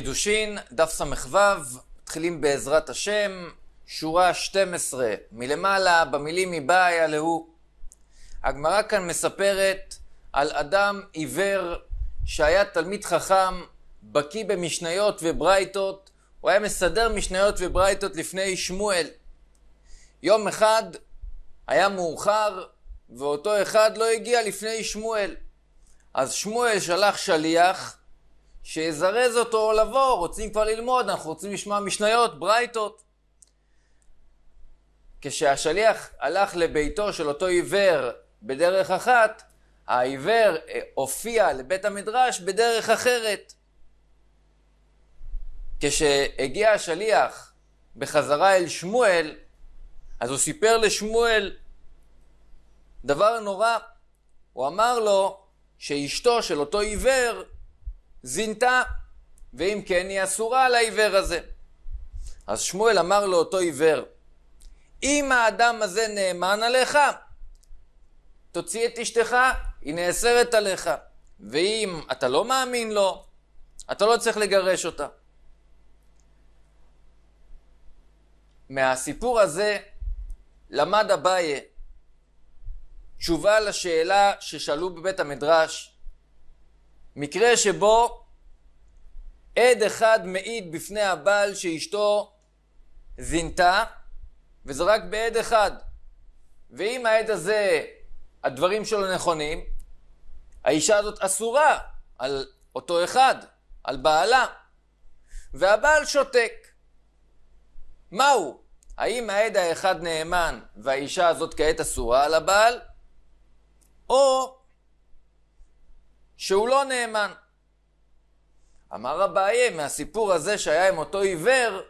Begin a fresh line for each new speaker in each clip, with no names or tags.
קידושין, דף ס"ו, מתחילים בעזרת השם, שורה 12 מלמעלה, במילים מבעיה להוא. הגמרא כאן מספרת על אדם עיוור שהיה תלמיד חכם, בקיא במשניות וברייתות, הוא היה מסדר משניות וברייתות לפני שמואל. יום אחד היה מאוחר, ואותו אחד לא הגיע לפני שמואל. אז שמואל שלח שליח, שיזרז אותו לבוא, רוצים כבר ללמוד, אנחנו רוצים לשמוע משניות, ברייתות. כשהשליח הלך לביתו של אותו עיוור בדרך אחת, העיוור אה, הופיע לבית המדרש בדרך אחרת. כשהגיע השליח בחזרה אל שמואל, אז הוא סיפר לשמואל דבר נורא. הוא אמר לו שאשתו של אותו עיוור זינתה, ואם כן היא אסורה על העיוור הזה. אז שמואל אמר לאותו עיוור, אם האדם הזה נאמן עליך, תוציא את אשתך, היא נאסרת עליך. ואם אתה לא מאמין לו, אתה לא צריך לגרש אותה. מהסיפור הזה למד אביי תשובה לשאלה ששאלו בבית המדרש, מקרה שבו עד אחד מעיד בפני הבעל שאשתו זינתה, וזה רק בעד אחד. ואם העד הזה, הדברים שלו נכונים, האישה הזאת אסורה על אותו אחד, על בעלה, והבעל שותק. מהו? האם העד האחד נאמן והאישה הזאת כעת אסורה על הבעל? או שהוא לא נאמן. אמר אביי, מהסיפור הזה שהיה עם אותו עיוור,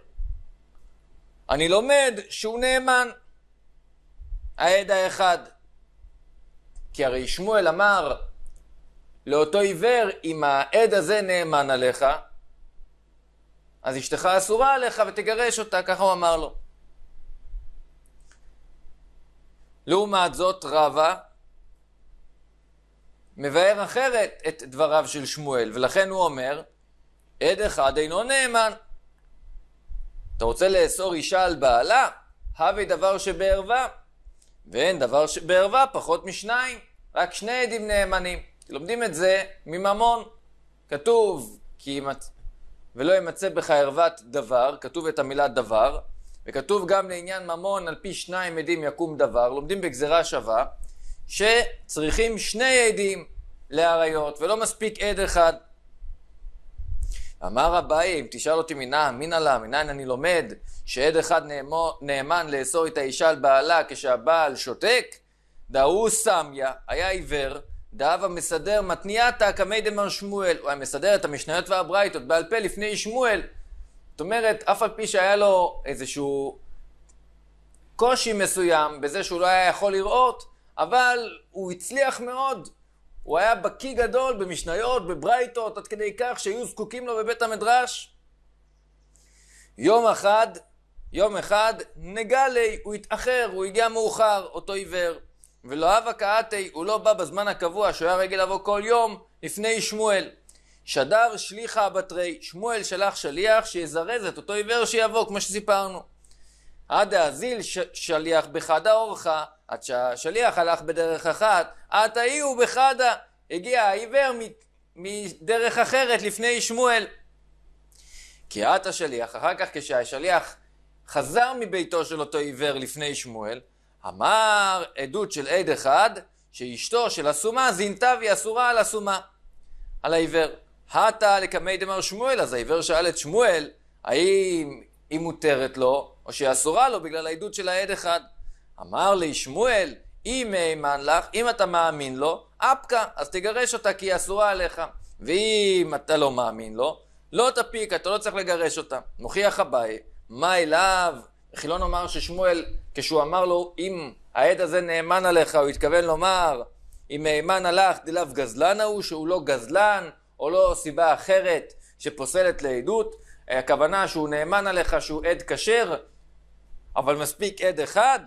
אני לומד שהוא נאמן. העד האחד. כי הרי שמואל אמר לאותו עיוור, אם העד הזה נאמן עליך, אז אשתך אסורה עליך ותגרש אותה, ככה הוא אמר לו. לעומת זאת, רבה מבאר אחרת את דבריו של שמואל, ולכן הוא אומר, עד אחד אינו נאמן. אתה רוצה לאסור אישה על בעלה? הווה דבר שבערווה, ואין דבר שבערווה פחות משניים, רק שני עדים נאמנים. לומדים את זה מממון. כתוב, כי אם את... ולא ימצא בך ערוות דבר, כתוב את המילה דבר, וכתוב גם לעניין ממון, על פי שניים עדים יקום דבר, לומדים בגזרה שווה, שצריכים שני עדים לאריות, ולא מספיק עד אחד. אמר אביי, אם תשאל אותי מנה, מין עלה, מניין אני לומד שעד אחד נאמו, נאמן לאסור את האישה על בעלה כשהבעל שותק? דאו סמיה, היה עיוור, דאב המסדר מתניעתא קמי דמר שמואל. הוא היה מסדר את המשניות והברייתות בעל פה לפני שמואל. זאת אומרת, אף על פי שהיה לו איזשהו קושי מסוים בזה שהוא לא היה יכול לראות, אבל הוא הצליח מאוד. הוא היה בקיא גדול במשניות, בברייתות, עד כדי כך שהיו זקוקים לו בבית המדרש. יום אחד, יום אחד, נגלי, הוא התאחר, הוא הגיע מאוחר, אותו עיוור. ולא אבא קאתי, הוא לא בא בזמן הקבוע, שהוא היה רגיל לבוא כל יום, לפני שמואל. שדר שליחה בתרי, שמואל שלח שליח שיזרז את אותו עיוור שיבוא, כמו שסיפרנו. עד האזיל ש- שליח בחדה אורחה, עד שהשליח הלך בדרך אחת, עתה ההיא הוא בחדה, הגיע העיוור מדרך אחרת לפני שמואל. כי עט השליח, אחר כך כשהשליח חזר מביתו של אותו עיוור לפני שמואל, אמר עדות של עד אחד, שאשתו של הסומה זינתה והיא אסורה על הסומה, על העיוור. הטה לקמי דמר שמואל, אז העיוור שאל את שמואל, האם היא מותרת לו, או שהיא אסורה לו בגלל העדות של העד אחד. אמר לי שמואל, אם האמן לך, אם אתה מאמין לו, אפקה, אז תגרש אותה כי היא אסורה עליך. ואם אתה לא מאמין לו, לא תפיק, אתה לא צריך לגרש אותה. מוכיח אביי, מה אליו? איך לא נאמר ששמואל, כשהוא אמר לו, אם העד הזה נאמן עליך, הוא התכוון לומר, אם האמן הלך, דלאו גזלן ההוא, שהוא לא גזלן, או לא סיבה אחרת שפוסלת לעדות. הכוונה שהוא נאמן עליך, שהוא עד כשר, אבל מספיק עד אחד,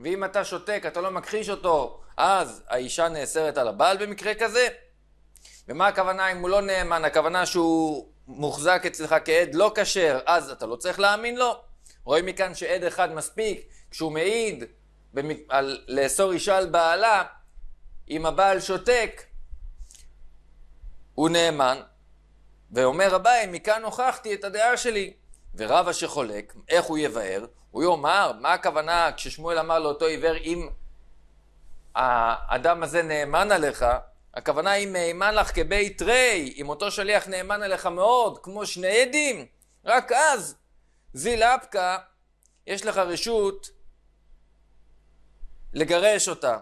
ואם אתה שותק, אתה לא מכחיש אותו, אז האישה נאסרת על הבעל במקרה כזה? ומה הכוונה אם הוא לא נאמן? הכוונה שהוא מוחזק אצלך כעד לא כשר, אז אתה לא צריך להאמין לו? רואים מכאן שעד אחד מספיק, כשהוא מעיד במק... על לאסור אישה על בעלה, אם הבעל שותק, הוא נאמן. ואומר אביי, מכאן הוכחתי את הדעה שלי. ורב אשר חולק, איך הוא יבאר? הוא יאמר, מה הכוונה כששמואל אמר לאותו עיוור, אם האדם הזה נאמן עליך, הכוונה אם נאמן לך כבית רי, אם אותו שליח נאמן עליך מאוד, כמו שני עדים, רק אז, זיל אפקה, יש לך רשות לגרש אותה.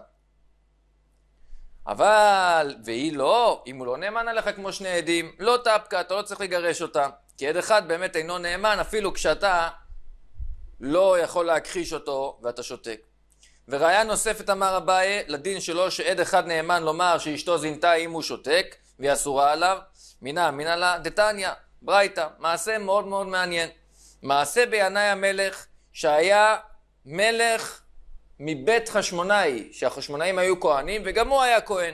אבל, והיא לא, אם הוא לא נאמן עליך כמו שני עדים, לא תפקא, אתה לא צריך לגרש אותה. כי עד אחד באמת אינו נאמן, אפילו כשאתה לא יכול להכחיש אותו ואתה שותק. וראיה נוספת אמר אביי לדין שלו שעד אחד נאמן לומר שאשתו זינתה אם הוא שותק והיא אסורה עליו מינה מינה לה דתניא ברייתא מעשה מאוד מאוד מעניין מעשה בינאי המלך שהיה מלך מבית חשמונאי שהחשמונאים היו כהנים וגם הוא היה כהן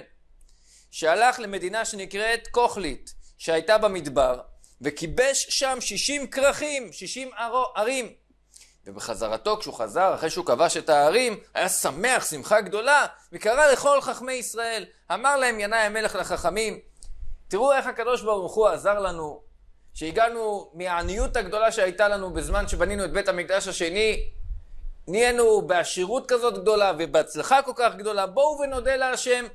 שהלך למדינה שנקראת כוכלית שהייתה במדבר וכיבש שם 60 כרכים 60 ערים ובחזרתו, כשהוא חזר, אחרי שהוא כבש את הערים, היה שמח, שמחה גדולה, וקרא לכל חכמי ישראל. אמר להם ינאי המלך לחכמים, תראו איך הקדוש ברוך הוא עזר לנו, שהגענו מהעניות הגדולה שהייתה לנו בזמן שבנינו את בית המקדש השני, נהיינו בעשירות כזאת גדולה ובהצלחה כל כך גדולה, בואו ונודה להשם.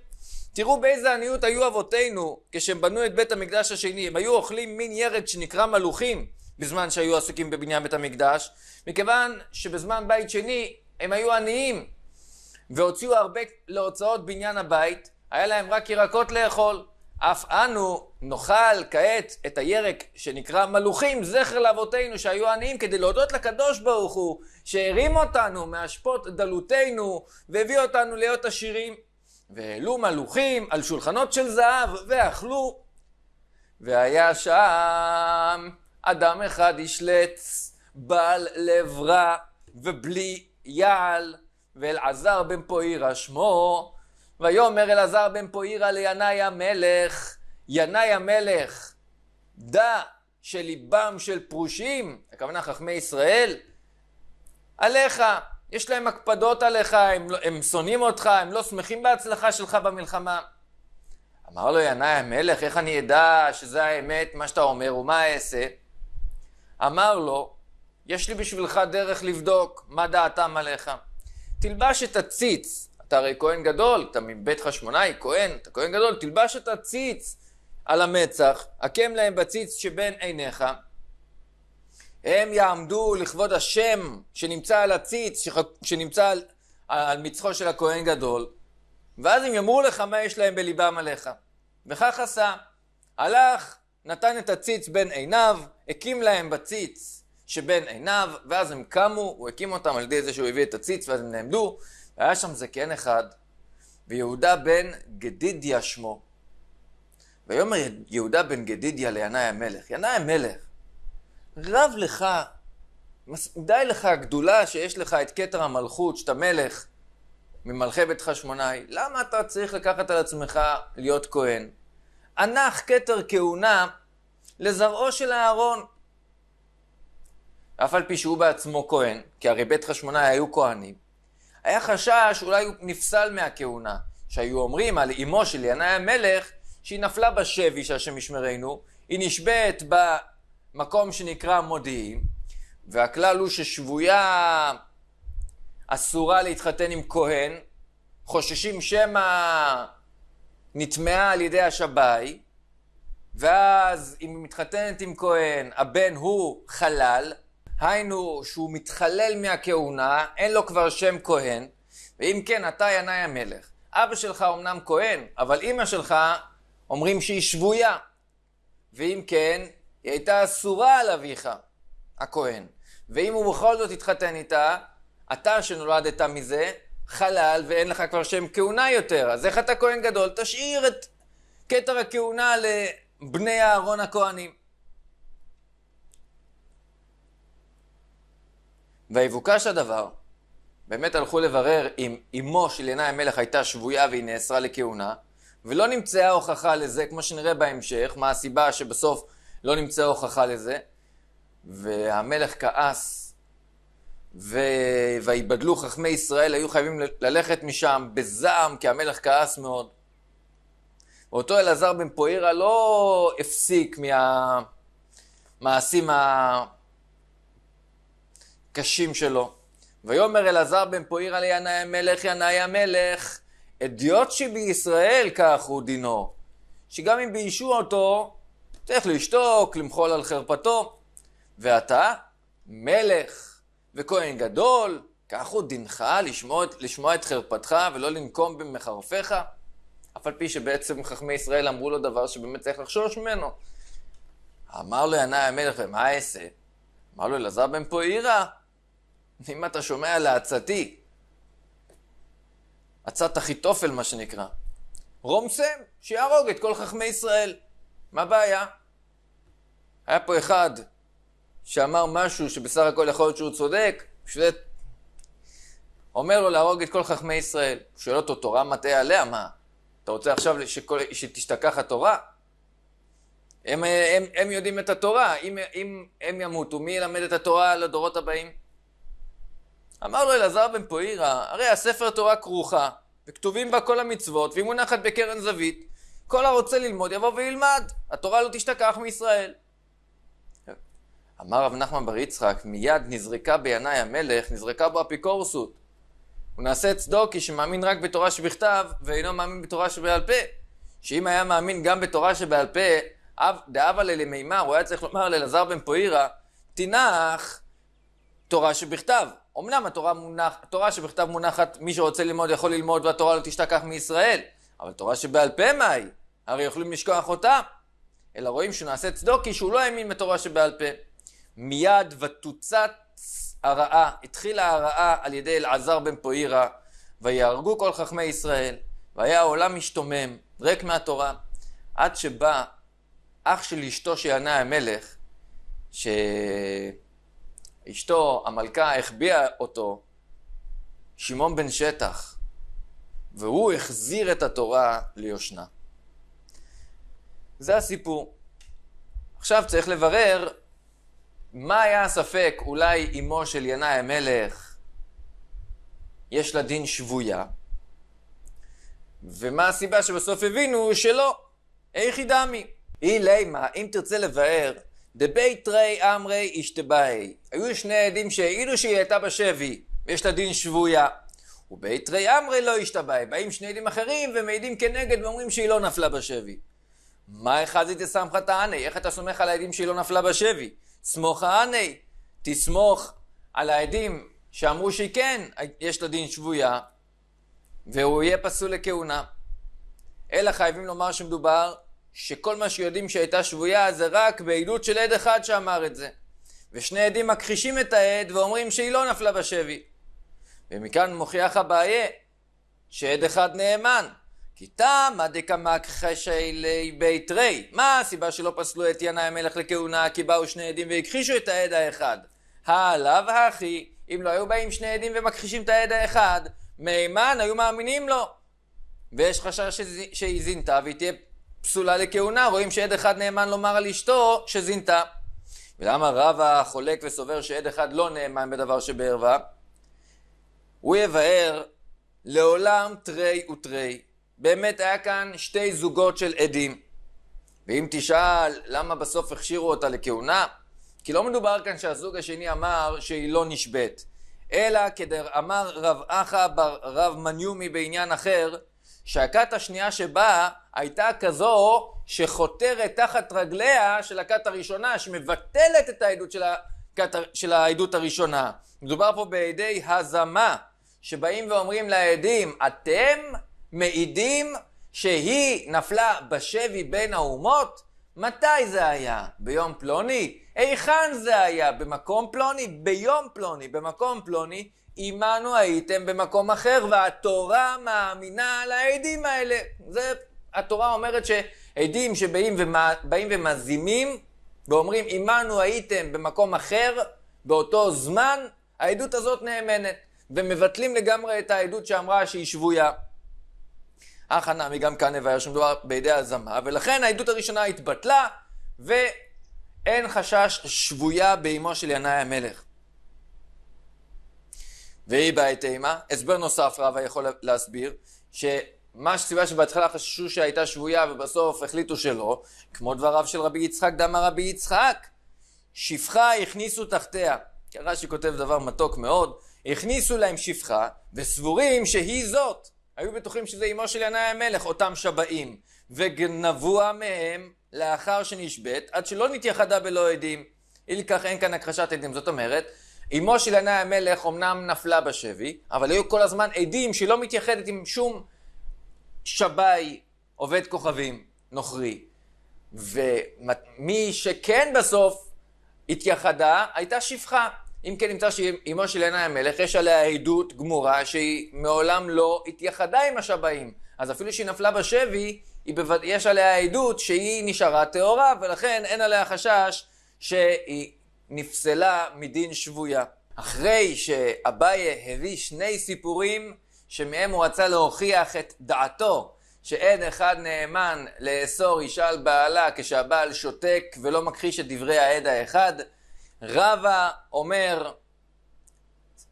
תראו באיזה עניות היו אבותינו כשהם בנו את בית המקדש השני, הם היו אוכלים מין ירד שנקרא מלוכים. בזמן שהיו עסוקים בבניין בית המקדש, מכיוון שבזמן בית שני הם היו עניים והוציאו הרבה להוצאות בניין הבית, היה להם רק ירקות לאכול. אף אנו נאכל כעת את הירק שנקרא מלוכים, זכר לאבותינו שהיו עניים, כדי להודות לקדוש ברוך הוא, שהרים אותנו מאשפות דלותנו, והביא אותנו להיות עשירים. והעלו מלוכים על שולחנות של זהב, ואכלו. והיה שם אדם אחד ישלט בעל לב רע ובלי יעל, ואלעזר בן פוירה שמו, ויאמר אלעזר בן פוירה לינאי המלך, ינאי המלך, דע שליבם של פרושים, הכוונה חכמי ישראל, עליך, יש להם הקפדות עליך, הם, לא, הם שונאים אותך, הם לא שמחים בהצלחה שלך במלחמה. אמר לו ינאי המלך, איך אני אדע שזה האמת, מה שאתה אומר, ומה אעשה? אמר לו, יש לי בשבילך דרך לבדוק מה דעתם עליך. תלבש את הציץ, אתה הרי כהן גדול, אתה מבית חשמונאי, כהן, אתה כהן גדול, תלבש את הציץ על המצח, הקם להם בציץ שבין עיניך. הם יעמדו לכבוד השם שנמצא על הציץ, שח... שנמצא על, על מצחו של הכהן גדול, ואז הם יאמרו לך מה יש להם בליבם עליך. וכך עשה. הלך נתן את הציץ בין עיניו, הקים להם בציץ שבין עיניו, ואז הם קמו, הוא הקים אותם על ידי זה שהוא הביא את הציץ, ואז הם נעמדו, והיה שם זקן כן אחד, ויהודה בן גדידיה שמו. ויאמר יהודה בן גדידיה לינאי המלך, ינאי המלך, רב לך, די לך הגדולה שיש לך את כתר המלכות, שאתה מלך ממלכי ביתך שמונאי, למה אתה צריך לקחת על עצמך להיות כהן? הנח כתר כהונה לזרעו של אהרון. אף על פי שהוא בעצמו כהן, כי הרי בית חשמונאי היו כהנים, היה חשש אולי הוא נפסל מהכהונה, שהיו אומרים על אמו של ינאי המלך שהיא נפלה בשבי שהשם ישמרנו, היא נשבית במקום שנקרא מודיעין, והכלל הוא ששבויה אסורה להתחתן עם כהן, חוששים שמא נטמעה על ידי השבי, ואז אם היא מתחתנת עם כהן, הבן הוא חלל, היינו שהוא מתחלל מהכהונה, אין לו כבר שם כהן, ואם כן, אתה ינאי המלך. אבא שלך אמנם כהן, אבל אימא שלך אומרים שהיא שבויה. ואם כן, היא הייתה אסורה על אביך, הכהן. ואם הוא בכל זאת התחתן איתה, אתה שנולדת מזה, חלל ואין לך כבר שם כהונה יותר, אז איך אתה כהן גדול? תשאיר את כתר הכהונה לבני אהרון הכהנים. ויבוקש הדבר, באמת הלכו לברר אם אמו של ינאי המלך הייתה שבויה והיא נאסרה לכהונה, ולא נמצאה הוכחה לזה, כמו שנראה בהמשך, מה הסיבה שבסוף לא נמצאה הוכחה לזה, והמלך כעס ויבדלו חכמי ישראל, היו חייבים ללכת משם בזעם, כי המלך כעס מאוד. אותו אלעזר בן פוירה לא הפסיק מהמעשים הקשים שלו. ויאמר אלעזר בן פוירה לינאי המלך, ינאי המלך, אדיוט שבישראל כך הוא דינו, שגם אם ביישו אותו, צריך לשתוק, למחול על חרפתו. ואתה מלך. וכהן גדול, כך הוא דינך לשמוע, לשמוע את חרפתך ולא לנקום במחרפיך, אף על פי שבעצם חכמי ישראל אמרו לו דבר שבאמת צריך לחשוש ממנו. אמר לו ינאי המלך, ומה אעשה? אמר לו אלעזר בן פוירה, אם אתה שומע לעצתי, עצת אחיתופל מה שנקרא, רומסם, שיהרוג את כל חכמי ישראל. מה הבעיה? היה פה אחד שאמר משהו שבסך הכל יכול להיות שהוא צודק, שזה אומר לו להרוג את כל חכמי ישראל. הוא שואל אותו, תורה מטעה עליה, מה? אתה רוצה עכשיו שכל, שתשתכח התורה? הם, הם, הם יודעים את התורה, אם, אם הם ימותו, מי ילמד את התורה לדורות הבאים? אמר לו אלעזר בן פוירה, הרי הספר תורה כרוכה, וכתובים בה כל המצוות, והיא מונחת בקרן זווית. כל הרוצה ללמוד יבוא וילמד, התורה לא תשתכח מישראל. אמר רב נחמן בר יצחק, מיד נזרקה בינאי המלך, נזרקה בו אפיקורסות. הוא נעשה צדוקי שמאמין רק בתורה שבכתב, ואינו מאמין בתורה שבעל פה. שאם היה מאמין גם בתורה שבעל פה, דאבה ללמימר, הוא היה צריך לומר לאלעזר בן פוירה, תנח תורה שבכתב. אמנם התורה, מונח, התורה שבכתב מונחת, מי שרוצה ללמוד יכול ללמוד והתורה לא תשתכח מישראל, אבל תורה שבעל פה מה היא? הרי יכולים לשכוח אותה. אלא רואים שהוא נעשה צדוקי שהוא לא האמין בתורה שבעל פה. מיד ותוצץ הרעה, התחילה הרעה על ידי אלעזר בן פוירה, ויהרגו כל חכמי ישראל, והיה העולם משתומם, ריק מהתורה, עד שבא אח של אשתו שיענה המלך, שאשתו המלכה החביאה אותו, שמעון בן שטח, והוא החזיר את התורה ליושנה. זה הסיפור. עכשיו צריך לברר מה היה הספק? אולי אמו של ינאי המלך יש לה דין שבויה, ומה הסיבה שבסוף הבינו שלא, איך היא דמי. אי לימה, אם תרצה לבאר, דבית רי אמרי אשתבאי. היו שני עדים שהעידו שהיא הייתה בשבי, ויש לה דין שבויה. ובית רי אמרי לא אשתבאי. באים שני עדים אחרים ומעידים כנגד ואומרים שהיא לא נפלה בשבי. מה אחד זה תסמכה תענה? איך אתה סומך על העדים שהיא לא נפלה בשבי? סמוכהני, תסמוך על העדים שאמרו שכן, יש לו דין שבויה, והוא יהיה פסול לכהונה. אלא חייבים לומר שמדובר שכל מה שיודעים שהייתה שבויה זה רק בעדות של עד אחד שאמר את זה. ושני עדים מכחישים את העד ואומרים שהיא לא נפלה בשבי. ומכאן מוכיח הבעיה שעד אחד נאמן, כי תמא דקמכחשי לי בית רי. מה הסיבה שלא פסלו את ינאי המלך לכהונה? כי באו שני עדים והכחישו את העד האחד. העליו הכי, אם לא היו באים שני עדים ומכחישים את העד האחד, מימן היו מאמינים לו. ויש חשש שהיא זינתה והיא תהיה פסולה לכהונה, רואים שעד אחד נאמן לומר על אשתו שזינתה. ולמה רבא חולק וסובר שעד אחד לא נאמן בדבר שבערווה? הוא יבהר לעולם תרי ותרי. באמת היה כאן שתי זוגות של עדים. ואם תשאל למה בסוף הכשירו אותה לכהונה, כי לא מדובר כאן שהזוג השני אמר שהיא לא נשבית, אלא כדאמר רב אחא בר רב מניומי בעניין אחר, שהכת השנייה שבאה הייתה כזו שחותרת תחת רגליה של הכת הראשונה, שמבטלת את העדות של, הכת, של העדות הראשונה. מדובר פה בעדי הזמה, שבאים ואומרים לעדים, אתם מעידים שהיא נפלה בשבי בין האומות? מתי זה היה? ביום פלוני? היכן זה היה? במקום פלוני? ביום פלוני, במקום פלוני, עמנו הייתם במקום אחר, והתורה מאמינה על העדים האלה. זה, התורה אומרת שעדים שבאים ומה, ומזימים ואומרים, עמנו הייתם במקום אחר, באותו זמן, העדות הזאת נאמנת. ומבטלים לגמרי את העדות שאמרה שהיא שבויה. אך הנמי גם כאן נבהר שום דבר בידי הזמה, ולכן העדות הראשונה התבטלה, ואין חשש שבויה באימו של ינאי המלך. והיא בעת אימה. הסבר נוסף רבה יכול להסביר, שמה הסיבה שבהתחלה חששו שהייתה שבויה ובסוף החליטו שלא, כמו דבריו של רבי יצחק, דמה רבי יצחק, שפחה הכניסו תחתיה. כי רש"י כותב דבר מתוק מאוד, הכניסו להם שפחה, וסבורים שהיא זאת. היו בטוחים שזה אמו של ינאי המלך, אותם שבאים, וגנבוה מהם לאחר שנשבת, עד שלא נתייחדה בלא עדים. אי לכך אין כאן הכחשת עדים. זאת אומרת, אמו של ינאי המלך אמנם נפלה בשבי, אבל היו כל הזמן עדים שהיא לא מתייחדת עם שום שבאי עובד כוכבים נוכרי. ומי שכן בסוף התייחדה, הייתה שפחה. אם כן נמצא שאימו של ינאי המלך, יש עליה עדות גמורה שהיא מעולם לא התייחדה עם השבעים. אז אפילו שהיא נפלה בשבי, בבד... יש עליה עדות שהיא נשארה טהורה, ולכן אין עליה חשש שהיא נפסלה מדין שבויה. אחרי שאביה הביא שני סיפורים שמהם הוא רצה להוכיח את דעתו שאין אחד נאמן לאסור אישה על בעלה כשהבעל שותק ולא מכחיש את דברי העד האחד, רבא אומר,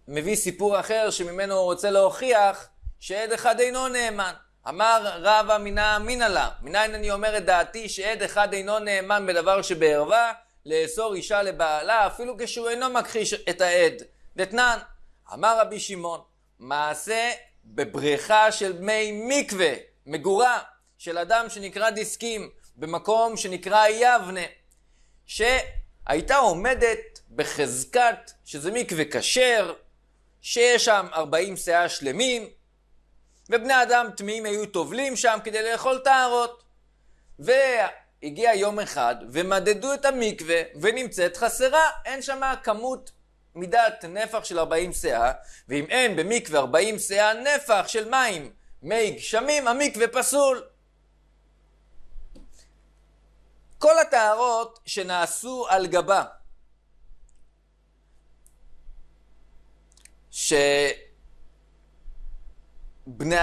מביא סיפור אחר שממנו הוא רוצה להוכיח שעד אחד אינו נאמן. אמר רבא מינא אמינא לה, מניין אני אומר את דעתי שעד אחד אינו נאמן בדבר שבערווה, לאסור אישה לבעלה אפילו כשהוא אינו מכחיש את העד. דתנן, אמר רבי שמעון, מעשה בבריכה של מי מקווה, מגורה, של אדם שנקרא דיסקים, במקום שנקרא יבנה, ש... הייתה עומדת בחזקת שזה מקווה כשר, שיש שם 40 שאה שלמים, ובני אדם טמאים היו טובלים שם כדי לאכול טהרות. והגיע יום אחד, ומדדו את המקווה, ונמצאת חסרה. אין שם כמות מידת נפח של 40 שאה, ואם אין במקווה 40 שאה נפח של מים, מי גשמים, המקווה פסול. כל הטהרות שנעשו על גבה, שבני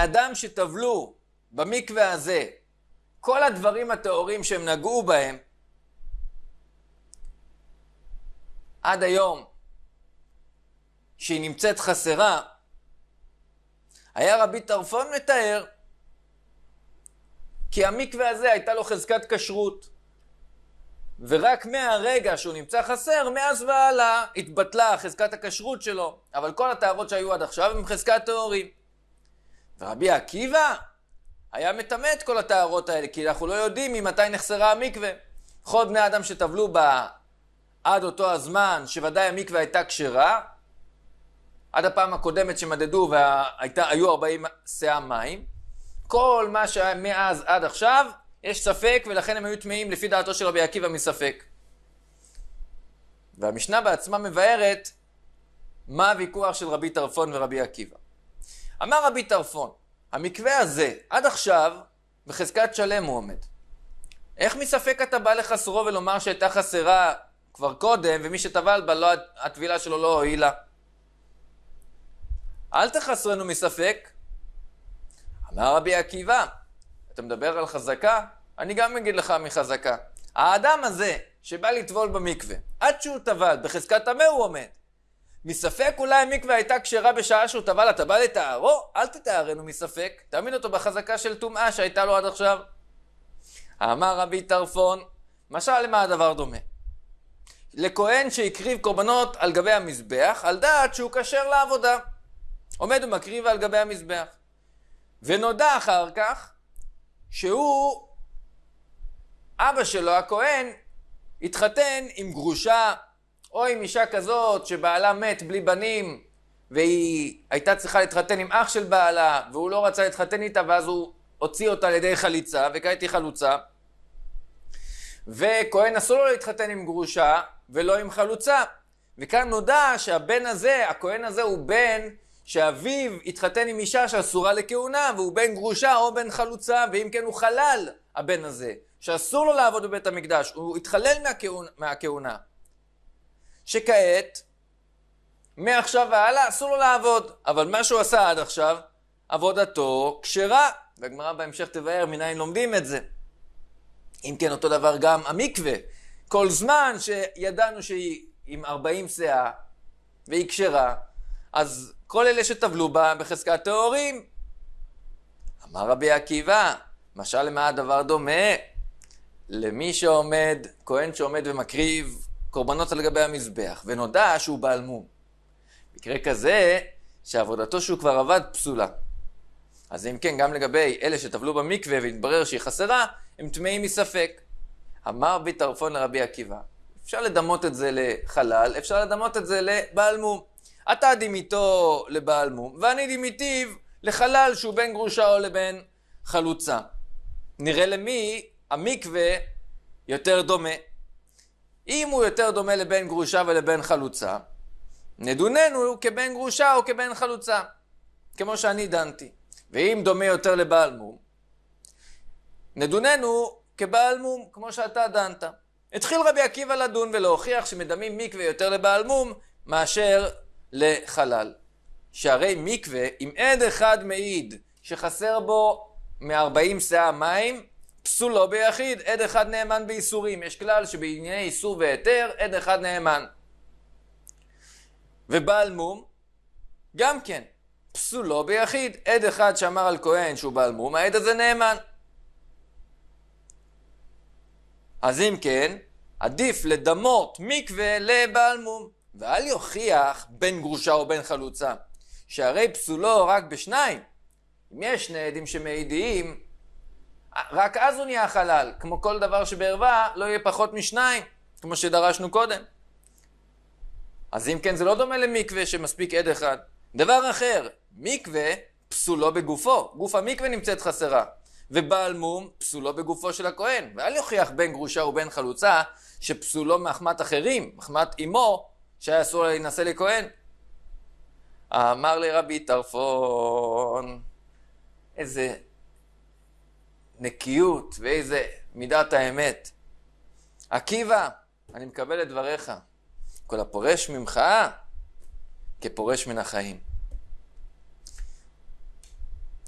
אדם שטבלו במקווה הזה, כל הדברים הטהורים שהם נגעו בהם, עד היום שהיא נמצאת חסרה, היה רבי טרפון מתאר כי המקווה הזה הייתה לו חזקת כשרות. ורק מהרגע שהוא נמצא חסר, מאז והלאה התבטלה חזקת הכשרות שלו, אבל כל הטהרות שהיו עד עכשיו הם חזקת טהורים. ורבי עקיבא היה מטמא את כל הטהרות האלה, כי אנחנו לא יודעים ממתי נחסרה המקווה. כל בני אדם שטבלו בה עד אותו הזמן, שוודאי המקווה הייתה כשרה, עד הפעם הקודמת שמדדו והיו 40 שאה מים, כל מה שהיה מאז עד עכשיו יש ספק, ולכן הם היו טמאים לפי דעתו של רבי עקיבא מספק. והמשנה בעצמה מבארת מה הוויכוח של רבי טרפון ורבי עקיבא. אמר רבי טרפון, המקווה הזה, עד עכשיו, בחזקת שלם הוא עומד. איך מספק אתה בא לחסרו ולומר שהייתה חסרה כבר קודם, ומי שטבל בה, לא, הטבילה שלו לא הועילה? אל תחסרנו מספק. אמר רבי עקיבא, כשאתה מדבר על חזקה, אני גם אגיד לך מחזקה. האדם הזה שבא לטבול במקווה, עד שהוא טבל, בחזקת טמא הוא עומד. מספק אולי המקווה הייתה כשרה בשעה שהוא טבל, אתה בא לטהרו? אל תטהרנו מספק, תעמיד אותו בחזקה של טומאה שהייתה לו עד עכשיו. אמר רבי טרפון, משל למה הדבר דומה? לכהן שהקריב קורבנות על גבי המזבח, על דעת שהוא כשר לעבודה. עומד ומקריב על גבי המזבח. ונודע אחר כך שהוא, אבא שלו הכהן, התחתן עם גרושה או עם אישה כזאת שבעלה מת בלי בנים והיא הייתה צריכה להתחתן עם אח של בעלה והוא לא רצה להתחתן איתה ואז הוא הוציא אותה על ידי חליצה וכעת היא חלוצה וכהן אסור לו להתחתן עם גרושה ולא עם חלוצה וכאן נודע שהבן הזה, הכהן הזה הוא בן שאביו התחתן עם אישה שאסורה לכהונה, והוא בן גרושה או בן חלוצה, ואם כן הוא חלל, הבן הזה, שאסור לו לעבוד בבית המקדש, הוא התחלל מהכהונה, מהכהונה. שכעת, מעכשיו והלאה אסור לו לעבוד, אבל מה שהוא עשה עד עכשיו, עבודתו כשרה, והגמרא בהמשך תבאר מניין לומדים את זה. אם כן, אותו דבר גם המקווה. כל זמן שידענו שהיא עם 40 סאה, והיא כשרה, אז כל אלה שטבלו בה בחזקת טהורים. אמר רבי עקיבא, משל למה הדבר דומה? למי שעומד, כהן שעומד ומקריב קורבנות על גבי המזבח, ונודע שהוא בעל מום. מקרה כזה, שעבודתו שהוא כבר עבד פסולה. אז אם כן, גם לגבי אלה שטבלו במקווה והתברר שהיא חסרה, הם טמאים מספק. אמר ביטרפון לרבי עקיבא, אפשר לדמות את זה לחלל, אפשר לדמות את זה לבעל מום. אתה דימיתו לבעל מום, ואני דימיתיו לחלל שהוא בין גרושה או לבין חלוצה. נראה למי המקווה יותר דומה. אם הוא יותר דומה לבין גרושה ולבין חלוצה, נדוננו כבן גרושה או כבן חלוצה, כמו שאני דנתי. ואם דומה יותר לבעל מום, נדוננו כבעל מום, כמו שאתה דנת. התחיל רבי עקיבא לדון ולהוכיח שמדמים מקווה יותר לבעל מום מאשר לחלל. שהרי מקווה, אם עד אחד מעיד שחסר בו מ-40 שאה מים, פסולו ביחיד, עד אחד נאמן באיסורים. יש כלל שבענייני איסור והיתר, עד אחד נאמן. ובעל מום, גם כן, פסולו ביחיד. עד אחד שאמר על כהן שהוא בעל מום, העד הזה נאמן. אז אם כן, עדיף לדמות מקווה לבעל מום. ואל יוכיח בן גרושה ובין בן חלוצה, שהרי פסולו רק בשניים. אם יש שני עדים שמעידים, רק אז הוא נהיה חלל. כמו כל דבר שבערווה, לא יהיה פחות משניים, כמו שדרשנו קודם. אז אם כן, זה לא דומה למקווה שמספיק עד אחד. דבר אחר, מקווה פסולו בגופו. גוף המקווה נמצאת חסרה. ובעל מום פסולו בגופו של הכהן. ואל יוכיח בן גרושה ובין חלוצה שפסולו מאחמת אחרים, מחמת אמו, שהיה אסור להינשא לכהן. אמר לרבי טרפון, איזה נקיות ואיזה מידת האמת. עקיבא, אני מקבל את דבריך. כל הפורש ממך כפורש מן החיים.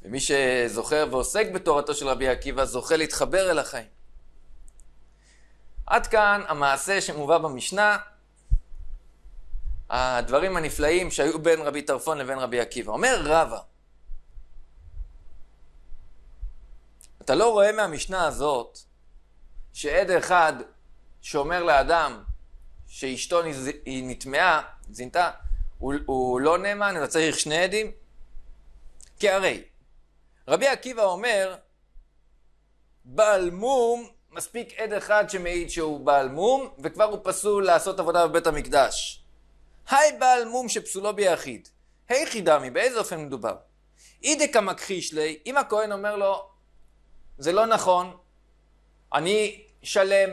ומי שזוכר ועוסק בתורתו של רבי עקיבא זוכה להתחבר אל החיים. עד כאן המעשה שמובא במשנה הדברים הנפלאים שהיו בין רבי טרפון לבין רבי עקיבא. אומר רבא, אתה לא רואה מהמשנה הזאת שעד אחד שאומר לאדם שאשתו היא נטמעה, זינתה, הוא, הוא לא נאמן, אלא צריך שני עדים? כי הרי, רבי עקיבא אומר, בעל מום, מספיק עד אחד שמעיד שהוא בעל מום, וכבר הוא פסול לעשות עבודה בבית המקדש. היי בעל מום שפסולו ביחיד. היחידה באיזה אופן מדובר? אידק מכחיש לי, אם הכהן אומר לו, זה לא נכון, אני שלם,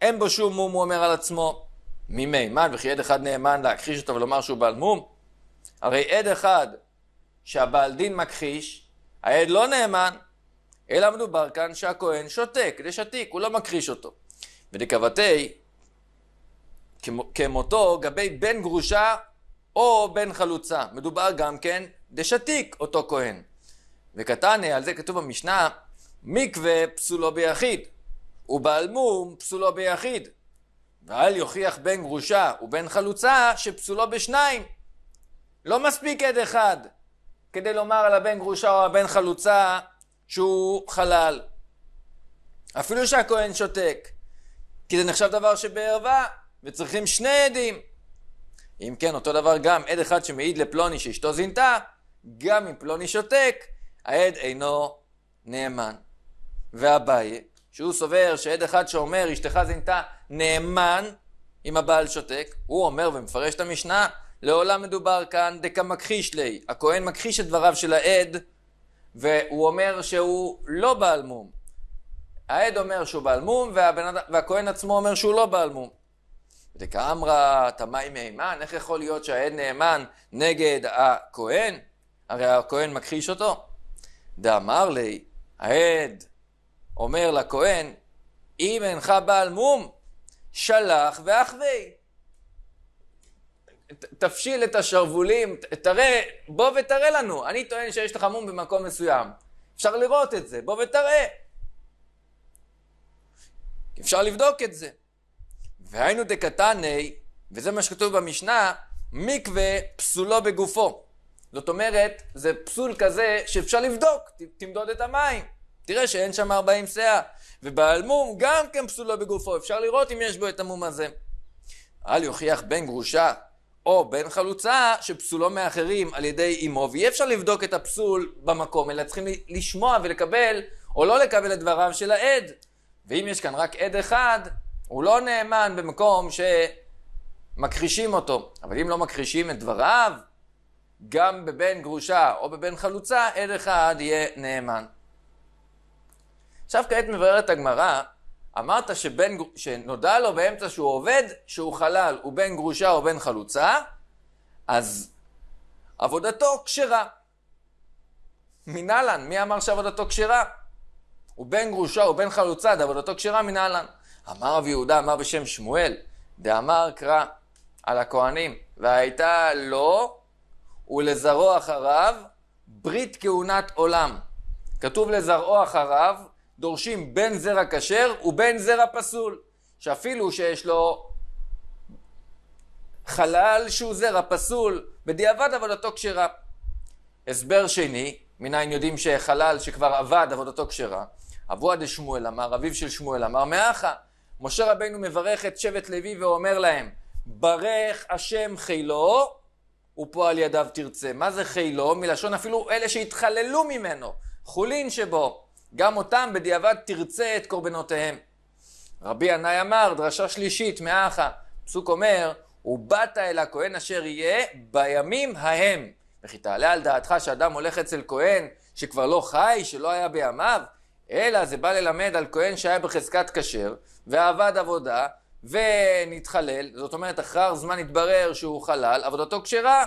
אין בו שום מום, הוא אומר על עצמו, מי מימן וכי עד אחד נאמן להכחיש אותו ולומר שהוא בעל מום? הרי עד אחד שהבעל דין מכחיש, העד לא נאמן, אלא מדובר כאן שהכהן שותק, זה שתיק, הוא לא מכחיש אותו. ודקבתי כמותו גבי בן גרושה או בן חלוצה. מדובר גם כן דשתיק אותו כהן. וקטנה, אה, על זה כתוב במשנה, מקווה פסולו ביחיד, ובעל מום פסולו ביחיד. ואל יוכיח בן גרושה ובן חלוצה שפסולו בשניים. לא מספיק עד אחד כדי לומר על הבן גרושה או הבן חלוצה שהוא חלל. אפילו שהכהן שותק, כי זה נחשב דבר שבערווה. וצריכים שני עדים. אם כן, אותו דבר גם עד אחד שמעיד לפלוני שאשתו זינתה, גם אם פלוני שותק, העד אינו נאמן. ואביי, שהוא סובר שעד אחד שאומר אשתך זינתה נאמן אם הבעל שותק, הוא אומר ומפרש את המשנה, לעולם מדובר כאן מכחיש לי, הכהן מכחיש את דבריו של העד, והוא אומר שהוא לא בעל מום. העד אומר שהוא בעל מום, והבנד... והכהן עצמו אומר שהוא לא בעל מום. דקאמרא, תמאי מהימן, איך יכול להיות שהעד נאמן נגד הכהן? הרי הכהן מכחיש אותו. דאמר לי, העד אומר לכהן, אם אינך בעל מום, שלח ואחווי. תפשיל את השרוולים, תראה, בוא ותראה לנו. אני טוען שיש לך מום במקום מסוים. אפשר לראות את זה, בוא ותראה. אפשר לבדוק את זה. והיינו דקתני, וזה מה שכתוב במשנה, מקווה פסולו בגופו. זאת אומרת, זה פסול כזה שאפשר לבדוק, תמדוד את המים, תראה שאין שם 40 סאה. ובעלמום גם כן פסולו בגופו, אפשר לראות אם יש בו את המום הזה. אל יוכיח בן גרושה או בן חלוצה שפסולו מאחרים על ידי אמו, ואי אפשר לבדוק את הפסול במקום, אלא צריכים לשמוע ולקבל או לא לקבל את דבריו של העד. ואם יש כאן רק עד אחד, הוא לא נאמן במקום שמכחישים אותו. אבל אם לא מכחישים את דבריו, גם בבן גרושה או בבן חלוצה, עד אחד יהיה נאמן. עכשיו כעת מבררת הגמרא, אמרת שבן, שנודע לו באמצע שהוא עובד, שהוא חלל, הוא בן גרושה או בן חלוצה, אז עבודתו כשרה. מנהלן, מי אמר שעבודתו כשרה? הוא בן גרושה או בן חלוצה, עבודתו כשרה מנהלן. אמר רב יהודה, אמר בשם שמואל, דאמר קרא על הכהנים, והייתה לו ולזרעו אחריו ברית כהונת עולם. כתוב לזרעו אחריו, דורשים בין זרע כשר ובין זרע פסול. שאפילו שיש לו חלל שהוא זרע פסול, בדיעבד עבודתו כשרה. הסבר שני, מניין יודעים שחלל שכבר עבד עבודתו כשרה, אבוה דשמואל אמר, אביו של שמואל אמר, מאחה, משה רבנו מברך את שבט לוי ואומר להם, ברך השם חילו ופועל ידיו תרצה. מה זה חילו? מלשון אפילו אלה שהתחללו ממנו, חולין שבו. גם אותם בדיעבד תרצה את קורבנותיהם. רבי ינאי אמר, דרשה שלישית מאחה, פסוק אומר, ובאת אל הכהן אשר יהיה בימים ההם. וכי תעלה על דעתך שאדם הולך אצל כהן שכבר לא חי, שלא היה בימיו, אלא זה בא ללמד על כהן שהיה בחזקת כשר, ועבד עבודה, ונתחלל, זאת אומרת אחר זמן התברר שהוא חלל, עבודתו כשרה,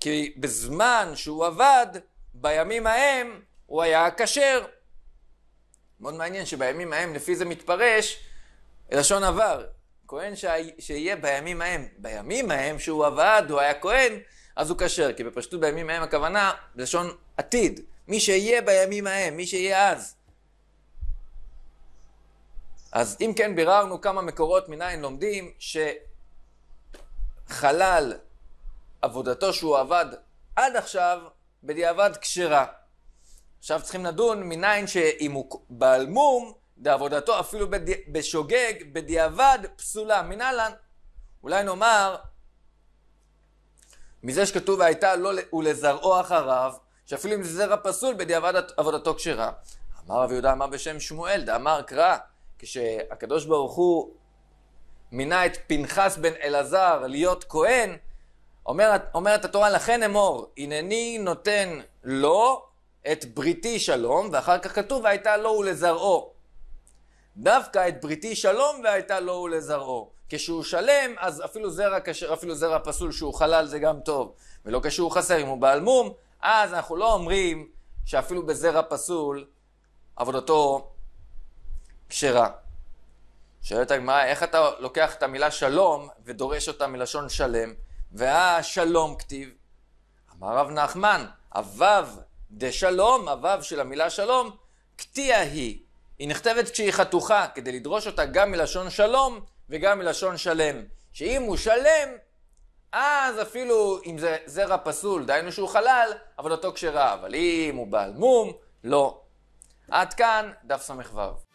כי בזמן שהוא עבד, בימים ההם הוא היה כשר. מאוד מעניין שבימים ההם לפי זה מתפרש לשון עבר. כהן ש... שיהיה בימים ההם, בימים ההם שהוא עבד, הוא היה כהן, אז הוא כשר, כי בפשטות בימים ההם הכוונה לשון עתיד. מי שיהיה בימים ההם, מי שיהיה אז. אז אם כן ביררנו כמה מקורות מניין לומדים שחלל עבודתו שהוא עבד עד עכשיו בדיעבד כשרה. עכשיו צריכים לדון מניין שאם הוא בעל מום דעבודתו אפילו בדי... בשוגג בדיעבד פסולה מנהלן. אולי נאמר מזה שכתוב והייתה לו לא... ולזרעו אחריו שאפילו אם זה זרע פסול בדיעבד עבודתו כשרה. אמר רבי יהודה אמר בשם שמואל דאמר קרא כשהקדוש ברוך הוא מינה את פנחס בן אלעזר להיות כהן, אומרת, אומרת התורה לכן אמור, הנני נותן לו את בריתי שלום, ואחר כך כתוב והייתה לו ולזרעו. דווקא את בריתי שלום והייתה לו ולזרעו. כשהוא שלם, אז אפילו זרע, כשר, אפילו זרע פסול שהוא חלל זה גם טוב, ולא כשהוא חסר, אם הוא בעל מום, אז אנחנו לא אומרים שאפילו בזרע פסול עבודתו כשרה. שואלת הגמרא, איך אתה לוקח את המילה שלום ודורש אותה מלשון שלם? שלום כתיב. אמר רב נחמן, הוו דשלום, הוו של המילה שלום, כתיה היא. היא נכתבת כשהיא חתוכה, כדי לדרוש אותה גם מלשון שלום וגם מלשון שלם. שאם הוא שלם, אז אפילו אם זה זרע פסול, דהיינו שהוא חלל, עבודתו כשרה. אבל אם הוא בעל מום, לא. עד כאן דף ס"ו.